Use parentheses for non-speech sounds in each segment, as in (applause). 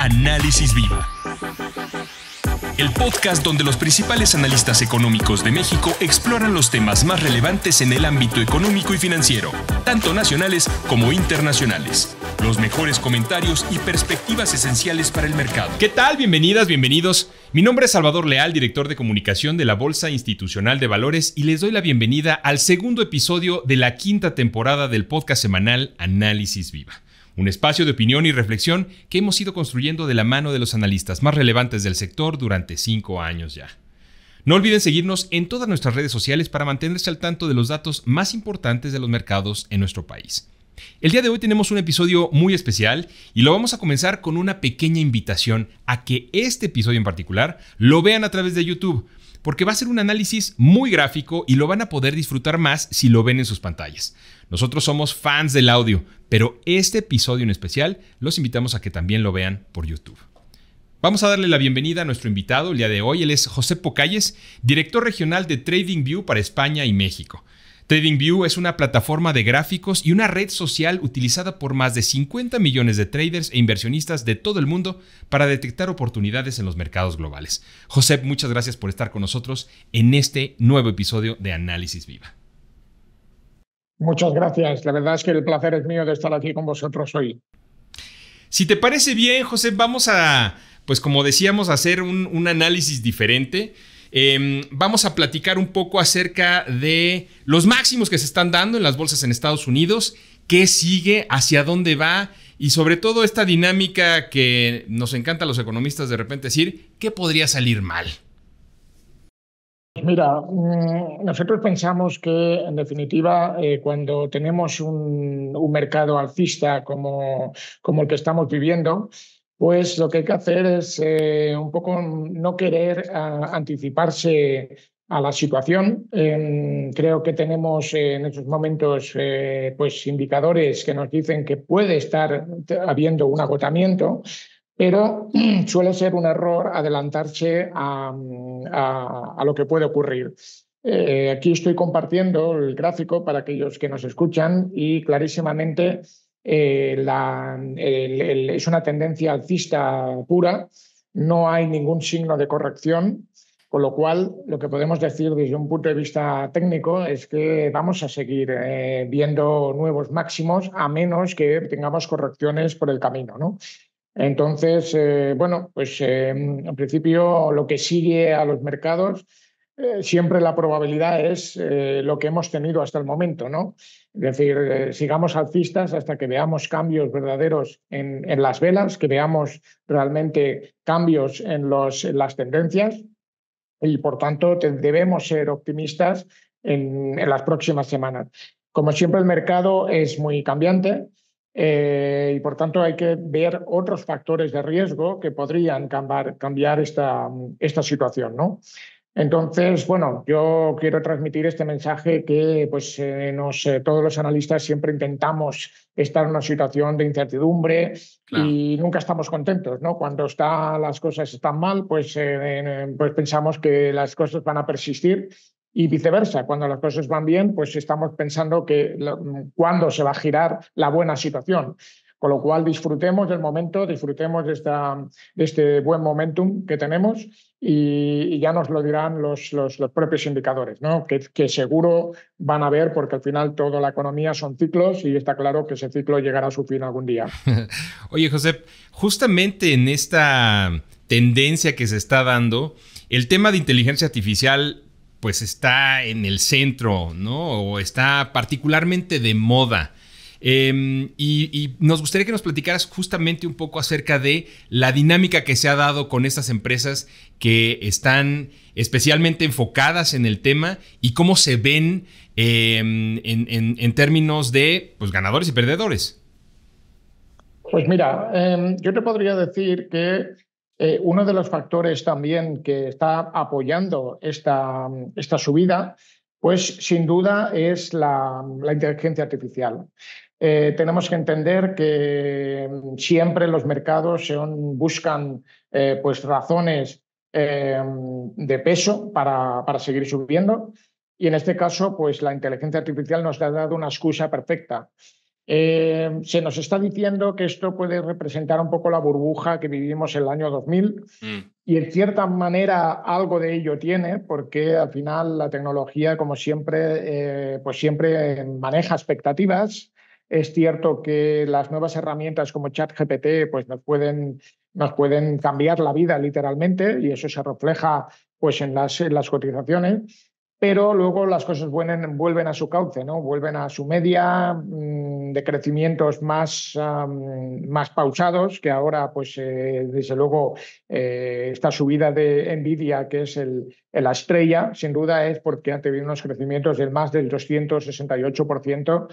Análisis Viva. El podcast donde los principales analistas económicos de México exploran los temas más relevantes en el ámbito económico y financiero, tanto nacionales como internacionales. Los mejores comentarios y perspectivas esenciales para el mercado. ¿Qué tal? Bienvenidas, bienvenidos. Mi nombre es Salvador Leal, director de comunicación de la Bolsa Institucional de Valores, y les doy la bienvenida al segundo episodio de la quinta temporada del podcast semanal Análisis Viva un espacio de opinión y reflexión que hemos ido construyendo de la mano de los analistas más relevantes del sector durante cinco años ya. No olviden seguirnos en todas nuestras redes sociales para mantenerse al tanto de los datos más importantes de los mercados en nuestro país. El día de hoy tenemos un episodio muy especial y lo vamos a comenzar con una pequeña invitación a que este episodio en particular lo vean a través de YouTube, porque va a ser un análisis muy gráfico y lo van a poder disfrutar más si lo ven en sus pantallas. Nosotros somos fans del audio, pero este episodio en especial los invitamos a que también lo vean por YouTube. Vamos a darle la bienvenida a nuestro invitado el día de hoy. Él es José Pocalles, director regional de TradingView para España y México. TradingView es una plataforma de gráficos y una red social utilizada por más de 50 millones de traders e inversionistas de todo el mundo para detectar oportunidades en los mercados globales. José, muchas gracias por estar con nosotros en este nuevo episodio de Análisis Viva. Muchas gracias. La verdad es que el placer es mío de estar aquí con vosotros hoy. Si te parece bien, José, vamos a, pues como decíamos, hacer un, análisis diferente. Em, vamos a platicar un poco acerca de los máximos que se están dando en las bolsas en Estados Unidos, qué sigue, hacia dónde va y sobre todo esta dinámica que nos encanta a los economistas de repente decir, ¿qué podría salir mal? Mira, mm, nosotros pensamos que, en definitiva, eh, cuando tenemos un, mercado alcista como, el que estamos viviendo, pues lo que hay que hacer es eh, un poco no querer ah, anticiparse a la situación. Em, creo que tenemos eh, en estos momentos pues indicadores que nos dicen que puede estar habiendo un agotamiento pero (clears throat) suele ser un error adelantarse a, lo que puede ocurrir. Eh, aquí estoy compartiendo el gráfico para aquellos que nos escuchan y clarísimamente eh, es una tendencia alcista pura, no hay ningún signo de corrección, con lo cual lo que podemos decir desde un punto de vista técnico es que vamos a seguir eh, viendo nuevos máximos a menos que tengamos correcciones por el camino. ¿no? Entonces, eh, bueno, pues eh, en principio lo que sigue a los mercados, eh, siempre la probabilidad es lo que hemos tenido hasta el momento, ¿no? Es decir, sigamos alcistas hasta que veamos cambios verdaderos en, las velas, que veamos realmente cambios en, las tendencias y por tanto debemos ser optimistas en las próximas semanas. Como siempre, el mercado es muy cambiante. Eh, y por tanto hay que ver otros factores de riesgo que podrían cambiar, cambiar esta, esta situación. ¿no? Entonces, bueno, yo quiero transmitir este mensaje que pues, eh, nos, eh, todos los analistas siempre intentamos estar en una situación de incertidumbre y nunca estamos contentos, ¿no? Cuando está, las cosas están mal, pues, pues pensamos que las cosas van a persistir y viceversa, cuando las cosas van bien, pues estamos pensando que cuándo se va a girar la buena situación. Con lo cual disfrutemos del momento, disfrutemos de, esta, este buen momentum que tenemos y, ya nos lo dirán los, los, los propios indicadores, ¿no? que, que, seguro van a ver porque al final toda la economía son ciclos y está claro que ese ciclo llegará a su fin algún día. (laughs) Oye, José, justamente en esta tendencia que se está dando, el tema de inteligencia artificial pues está en el centro, ¿no? O está particularmente de moda. Em, y, nos gustaría que nos platicaras justamente un poco acerca de la dinámica que se ha dado con estas empresas que están especialmente enfocadas en el tema y cómo se ven em, en, términos de pues, ganadores y perdedores. Pues mira, em, yo te podría decir que eh, uno de los factores también que está apoyando esta, subida, pues sin duda es la, inteligencia artificial. Eh, tenemos que entender que mm, siempre los mercados buscan eh, pues, razones mm, de peso para, para seguir subiendo y en este caso pues la inteligencia artificial nos ha dado una excusa perfecta. Eh, se nos está diciendo que esto puede representar un poco la burbuja que vivimos en el año 2000 mm. y en cierta manera algo de ello tiene porque al final la tecnología como siempre eh, pues siempre maneja expectativas. Es cierto que las nuevas herramientas como ChatGPT pues nos pueden nos pueden cambiar la vida literalmente y eso se refleja pues en las, en las cotizaciones pero luego las cosas vuelven, vuelven a su cauce, ¿no? vuelven a su media mm, de crecimientos más, más pausados, que ahora, pues, eh, desde luego, eh, esta subida de Nvidia, que es el, la estrella, sin duda es porque han tenido unos crecimientos del más del 268%.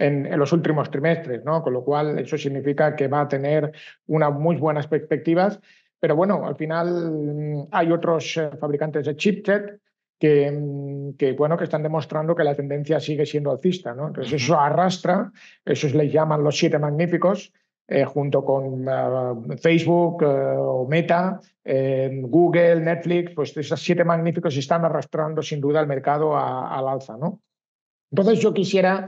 En, los últimos trimestres, ¿no? Con lo cual, eso significa que va a tener unas muy buenas perspectivas. Pero bueno, al final mm, hay otros eh, fabricantes de chipset Mm, que, bueno, que están demostrando que la tendencia sigue siendo alcista. ¿no? Entonces, eso arrastra, eso les llaman los siete magníficos, eh, junto con eh, Facebook eh, o Meta, Google, Netflix, pues esos siete magníficos están arrastrando sin duda el mercado al alza. ¿no? Entonces, yo quisiera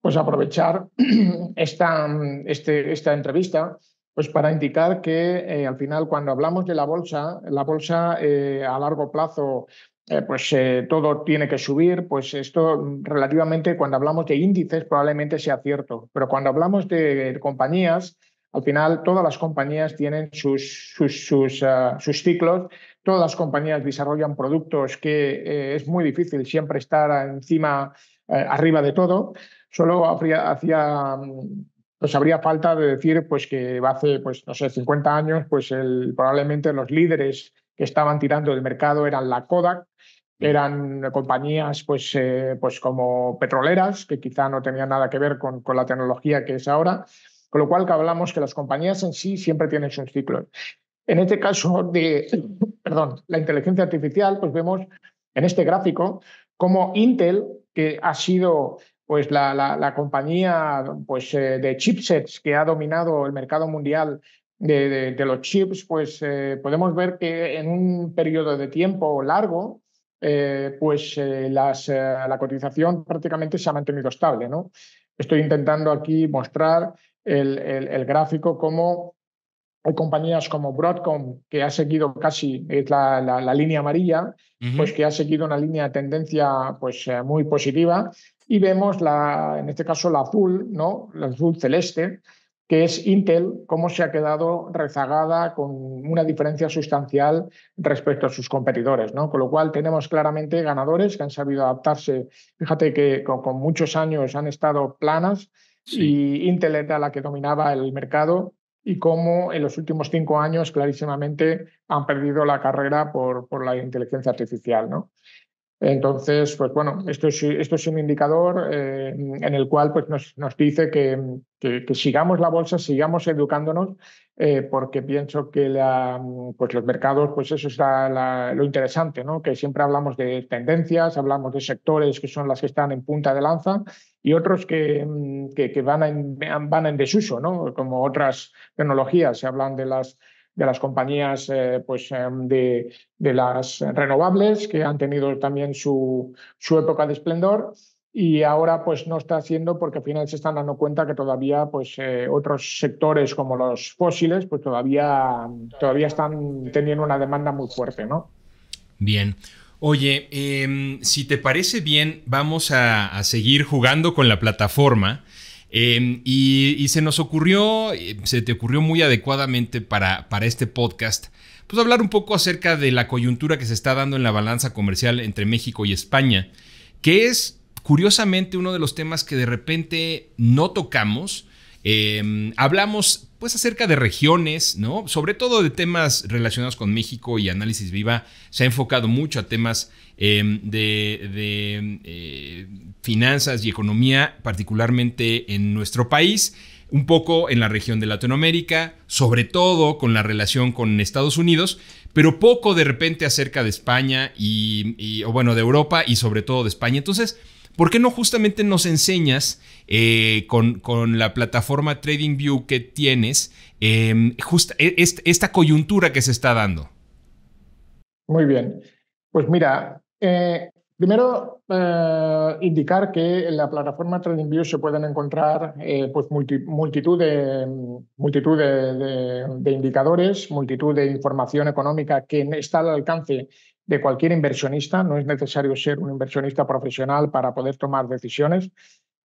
pues, aprovechar (clears throat) esta, este, esta entrevista. Pues para indicar que al final cuando hablamos de la bolsa, la bolsa a largo plazo eh, pues eh, todo tiene que subir, pues esto relativamente cuando hablamos de índices probablemente sea cierto, pero cuando hablamos de, compañías, al final todas las compañías tienen sus, ah, ciclos, todas las compañías desarrollan productos que eh, es muy difícil siempre estar encima, arriba de todo, solo habría, hacia... Mm, habría falta de decir pues, que hace, pues, no sé, 50 años, pues el, probablemente los líderes estaban tirando del mercado eran la Kodak, eran compañías pues, eh, pues como petroleras, que quizá no tenían nada que ver con, con la tecnología que es ahora, con lo cual que hablamos que las compañías en sí siempre tienen sus ciclos. En este caso de (coughs) perdón, la inteligencia artificial, pues vemos en este gráfico cómo Intel, que ha sido pues la, compañía pues, eh, de chipsets que ha dominado el mercado mundial de, los chips, pues eh, podemos ver que en un periodo de tiempo largo, eh, pues eh, la cotización prácticamente se ha mantenido estable. ¿no? Estoy intentando aquí mostrar el, gráfico como hay compañías como Broadcom, que ha seguido casi la, línea amarilla, pues que ha seguido una línea de tendencia pues, muy positiva. Y vemos, la, en este caso, la azul, ¿no? la azul celeste, que es Intel, cómo se ha quedado rezagada con una diferencia sustancial respecto a sus competidores, ¿no? Con lo cual tenemos claramente ganadores que han sabido adaptarse. Fíjate que con, muchos años han estado planas y Intel era la que dominaba el mercado y cómo en los últimos cinco años clarísimamente han perdido la carrera por, por la inteligencia artificial, ¿no? Entonces, pues bueno, esto es, un indicador eh, en el cual pues, nos, dice que, sigamos la bolsa, sigamos educándonos, eh, porque pienso que pues los mercados, pues eso es lo interesante, ¿no? que siempre hablamos de tendencias, hablamos de sectores que son las que están en punta de lanza y otros que, van, en, van en desuso, ¿no? como otras tecnologías, se hablan de las de las compañías eh, pues, eh, de, las renovables, que han tenido también su, su época de esplendor y ahora pues no está haciendo porque al final se están dando cuenta que todavía pues eh, otros sectores como los fósiles pues todavía todavía están teniendo una demanda muy fuerte no bien oye em, si te parece bien vamos a, a seguir jugando con la plataforma Em, y, se nos ocurrió, eh, se te ocurrió muy adecuadamente para, para este podcast, pues hablar un poco acerca de la coyuntura que se está dando en la balanza comercial entre México y España, que es curiosamente uno de los temas que de repente no tocamos. Em, hablamos pues acerca de regiones, ¿no? Sobre todo de temas relacionados con México y Análisis Viva se ha enfocado mucho a temas em, de, eh, finanzas y economía, particularmente en nuestro país, un poco en la región de Latinoamérica, sobre todo con la relación con Estados Unidos, pero poco de repente acerca de España y, y o bueno, de Europa y sobre todo de España. Entonces, ¿por qué no justamente nos enseñas eh, con, la plataforma TradingView que tienes em, e-, esta coyuntura que se está dando? Muy bien. Pues mira, eh, primero eh, indicar que en la plataforma TradingView se pueden encontrar pues multitud, de, de indicadores, multitud de información económica que está al alcance de cualquier inversionista. No es necesario ser un inversionista profesional para poder tomar decisiones.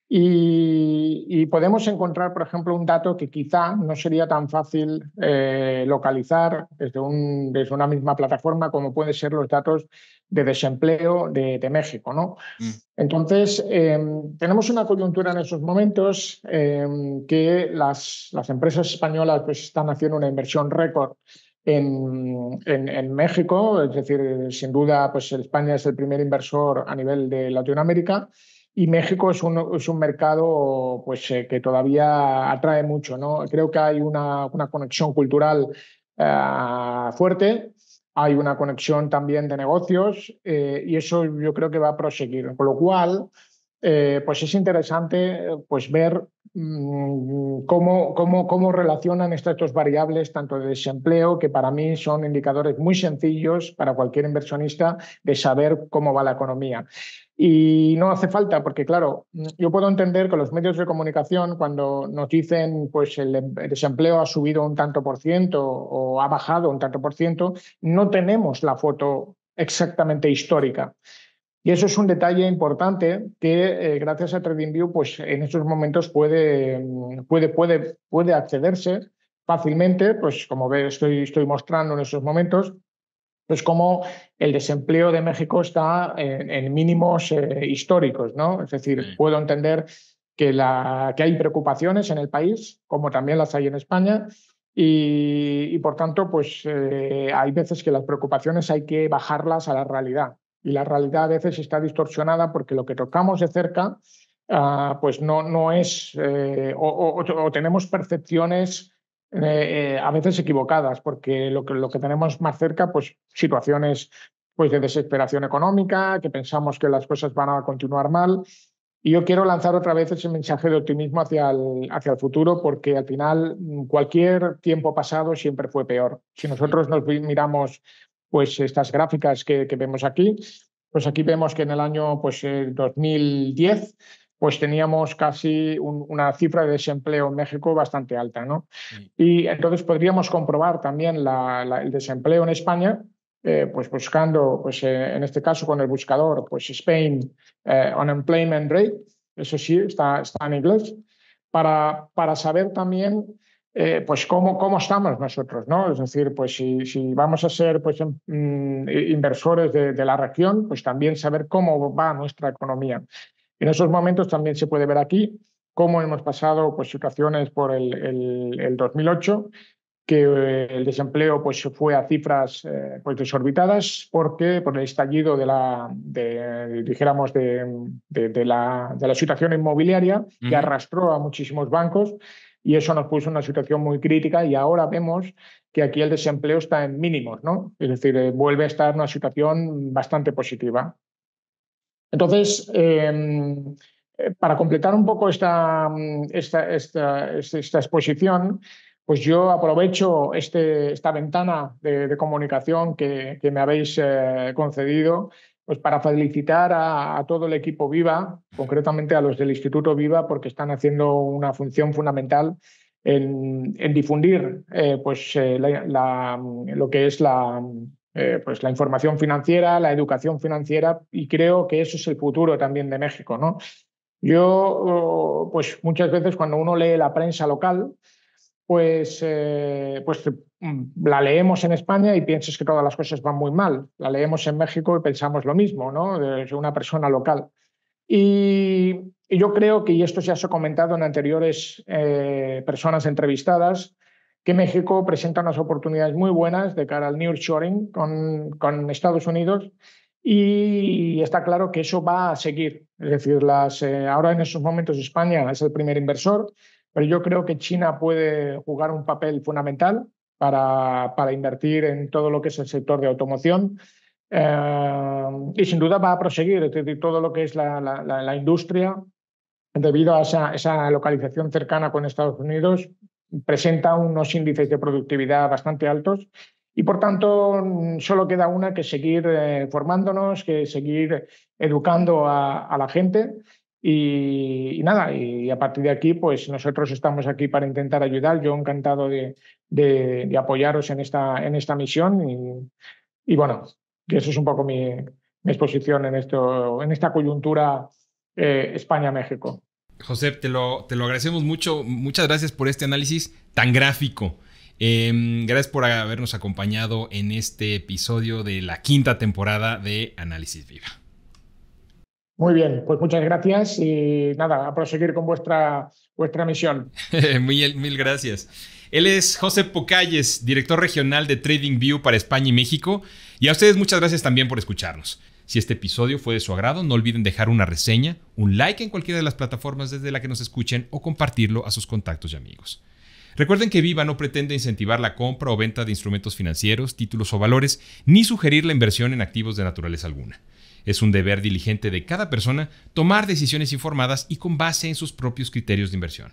Y, podemos encontrar, por ejemplo, un dato que quizá no sería tan fácil eh, localizar desde, un, desde, una misma plataforma como pueden ser los datos de desempleo de, México. ¿no? Mm. Entonces, em, tenemos una coyuntura en esos momentos em, que las, las empresas españolas pues, están haciendo una inversión récord en, en, México, es decir, sin duda, pues España es el primer inversor a nivel de Latinoamérica y México es un, es un mercado pues, eh, que todavía atrae mucho. ¿no? Creo que hay una, una conexión cultural ah, fuerte, hay una conexión también de negocios eh, y eso yo creo que va a proseguir. Con lo cual, eh, pues es interesante eh, pues, ver mm, cómo, relacionan estas dos variables, tanto de desempleo, que para mí son indicadores muy sencillos para cualquier inversionista de saber cómo va la economía. Y no hace falta, porque claro, mm, yo puedo entender que los medios de comunicación cuando nos dicen pues em, el desempleo ha subido un tanto por ciento o ha bajado un tanto por ciento, no tenemos la foto exactamente histórica. Y eso es un detalle importante que eh, gracias a TradingView pues, en estos momentos puede, mm, puede, puede, puede accederse fácilmente, pues como ve, estoy, estoy mostrando en estos momentos, pues como el desempleo de México está en, mínimos eh, históricos, ¿no? Es decir, puedo entender que, la, que hay preocupaciones en el país, como también las hay en España, y, por tanto, pues eh, hay veces que las preocupaciones hay que bajarlas a la realidad y la realidad a veces está distorsionada porque lo que tocamos de cerca ah, pues no, no es eh, o, tenemos percepciones eh, eh, a veces equivocadas porque lo que, lo que tenemos más cerca pues situaciones pues de desesperación económica, que pensamos que las cosas van a continuar mal. Y yo quiero lanzar otra vez ese mensaje de optimismo hacia el, hacia el futuro, porque al final mm, cualquier tiempo pasado siempre fue peor. Si nosotros nos miramos pues estas gráficas que, que vemos aquí, pues aquí vemos que en el año pues, 2010 eh, pues teníamos casi una cifra de desempleo en México bastante alta. ¿no? Y entonces podríamos comprobar también la, el desempleo en España, eh, pues buscando, pues, eh, en este caso con el buscador, pues Spain Unemployment Rate, eso sí, está, está en inglés, para, para saber también eh, pues cómo, estamos nosotros, ¿no? Es decir, pues si, vamos a ser pues, em, mm, inversores de, la región, pues también saber cómo va nuestra economía. En esos momentos también se puede ver aquí cómo hemos pasado pues, situaciones por el, 2008, que eh, el desempleo pues, fue a cifras eh, pues, desorbitadas porque por el estallido de la, de, de, la, situación inmobiliaria que arrastró a muchísimos bancos y eso nos puso en una situación muy crítica y ahora vemos que aquí el desempleo está en mínimos, ¿no? Es decir, eh, vuelve a estar en una situación bastante positiva. Entonces, em, eh, para completar un poco mm, esta, esta, exposición, pues yo aprovecho este, esta ventana de, comunicación que, me habéis eh, concedido pues para felicitar a, todo el equipo Viva, concretamente a los del Instituto Viva, porque están haciendo una función fundamental en, difundir eh, pues, eh, lo que es la, eh, pues la información financiera, la educación financiera, y creo que eso es el futuro también de México. ¿no? Yo, oh, pues muchas veces cuando uno lee la prensa local, pues, eh, pues mm, la leemos en España y piensas que todas las cosas van muy mal. La leemos en México y pensamos lo mismo, ¿no? Desde una persona local. Y, yo creo que, y esto ya se ha comentado en anteriores eh, personas entrevistadas, que México presenta unas oportunidades muy buenas de cara al nearshoring con, con Estados Unidos y está claro que eso va a seguir. Es decir, eh, ahora en esos momentos España es el primer inversor, pero yo creo que China puede jugar un papel fundamental para, para invertir en todo lo que es el sector de automoción. Eh, y sin duda va a proseguir todo lo que es la, la, industria, debido a esa, esa, localización cercana con Estados Unidos, presenta unos índices de productividad bastante altos. Y por tanto, solo queda una que seguir eh, formándonos, que seguir educando a, a la gente y, nada, y a partir de aquí, pues nosotros estamos aquí para intentar ayudar. Yo encantado de, apoyaros en esta, en esta misión. Y, bueno, eso es un poco mi, exposición en, esto, en esta coyuntura eh, España-México. José, te lo, te lo agradecemos mucho. Muchas gracias por este análisis tan gráfico. Em, gracias por habernos acompañado en este episodio de la quinta temporada de Análisis Viva. Muy bien, pues muchas gracias y nada, a proseguir con vuestra, vuestra misión. (laughs) mil, mil gracias. Él es José Pocalles, director regional de TradingView para España y México. Y a ustedes muchas gracias también por escucharnos. Si este episodio fue de su agrado, no olviden dejar una reseña, un like en cualquiera de las plataformas desde la que nos escuchen o compartirlo a sus contactos y amigos. Recuerden que Viva no pretende incentivar la compra o venta de instrumentos financieros, títulos o valores, ni sugerir la inversión en activos de naturaleza alguna. Es un deber diligente de cada persona tomar decisiones informadas y con base en sus propios criterios de inversión.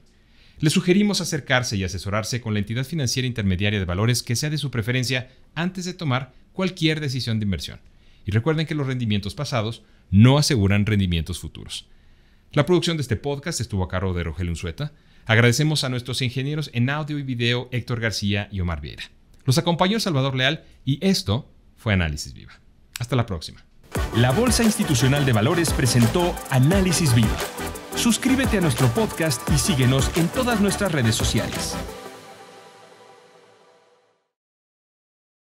Les sugerimos acercarse y asesorarse con la entidad financiera intermediaria de valores que sea de su preferencia antes de tomar cualquier decisión de inversión. Y recuerden que los rendimientos pasados no aseguran rendimientos futuros. La producción de este podcast estuvo a cargo de Rogelio Unzueta. Agradecemos a nuestros ingenieros en audio y video Héctor García y Omar Vieira. Los acompañó Salvador Leal y esto fue Análisis Viva. Hasta la próxima. La Bolsa Institucional de Valores presentó Análisis Vivo. Suscríbete a nuestro podcast y síguenos en todas nuestras redes sociales.